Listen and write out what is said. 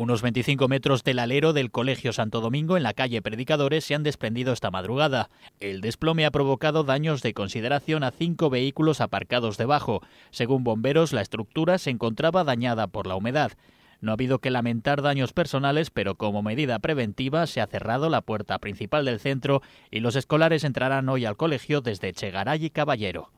Unos 25 metros del alero del Colegio Santo Domingo en la calle Predicadores se han desprendido esta madrugada. El desplome ha provocado daños de consideración a cinco vehículos aparcados debajo. Según bomberos, la estructura se encontraba dañada por la humedad. No ha habido que lamentar daños personales, pero como medida preventiva se ha cerrado la puerta principal del centro y los escolares entrarán hoy al colegio desde Chegaray y Caballero.